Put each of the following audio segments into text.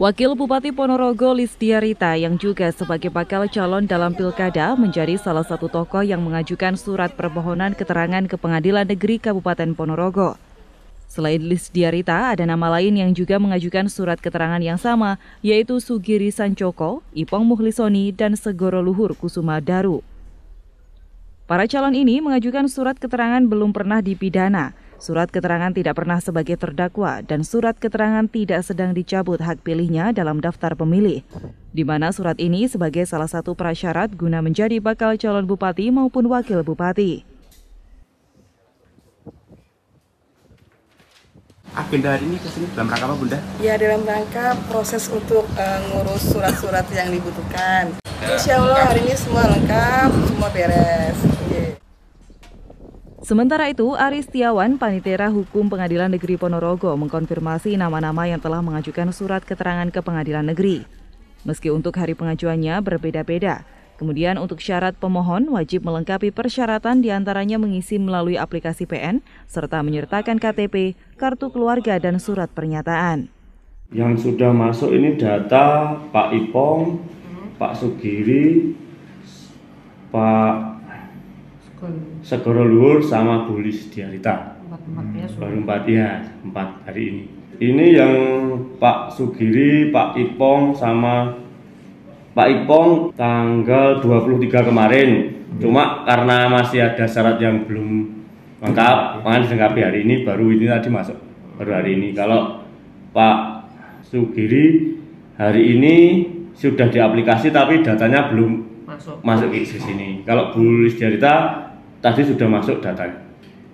Wakil Bupati Ponorogo Listiarita yang juga sebagai bakal calon dalam pilkada menjadi salah satu tokoh yang mengajukan surat permohonan keterangan ke Pengadilan Negeri Kabupaten Ponorogo. Selain Listiarita, ada nama lain yang juga mengajukan surat keterangan yang sama, yaitu Sugiri Sancoko, Ipong Muhlisoni, dan Segoro Luhur Kusuma Daru. Para calon ini mengajukan surat keterangan belum pernah dipidana, Surat keterangan tidak pernah sebagai terdakwa dan surat keterangan tidak sedang dicabut hak pilihnya dalam daftar pemilih. Di mana surat ini sebagai salah satu prasyarat guna menjadi bakal calon bupati maupun wakil bupati. agenda hari ini kesini dalam rangka apa bunda? Ya dalam rangka proses untuk uh, ngurus surat-surat yang dibutuhkan. Insya Allah hari ini semua lengkap, semua beres. Sementara itu, Aris Tiawan, Panitera Hukum Pengadilan Negeri Ponorogo, mengkonfirmasi nama-nama yang telah mengajukan surat keterangan ke pengadilan negeri. Meski untuk hari pengajuannya berbeda-beda, Kemudian untuk syarat pemohon wajib melengkapi persyaratan diantaranya mengisi melalui aplikasi PN, serta menyertakan KTP, kartu keluarga, dan surat pernyataan. Yang sudah masuk ini data Pak Ipong, Pak Sugiri, Pak Segoro Luhur sama Bulis Diarita. Baru empat ya, empat hari ini. Ini yang Pak Sugiri, Pak Ipong sama Pak Ipong tanggal 23 kemarin. Hmm. Cuma karena masih ada syarat yang belum lengkap, hmm. makanya dilengkapi hari ini baru ini tadi masuk. Baru hari ini. Kalau Pak Sugiri hari ini sudah diaplikasi tapi datanya belum masuk masuk ke sini. Kalau Bu diarita tadi sudah masuk datanya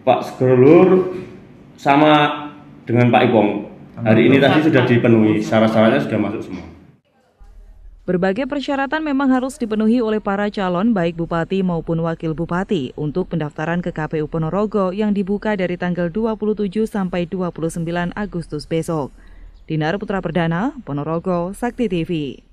Pak Segerlur sama dengan Pak Ipong hari ini tadi sudah dipenuhi syarat-syaratnya sudah masuk semua Berbagai persyaratan memang harus dipenuhi oleh para calon baik bupati maupun wakil bupati untuk pendaftaran ke KPU Ponorogo yang dibuka dari tanggal 27 sampai 29 Agustus besok. Dinar Putra Perdana, Ponorogo, Sakti TV.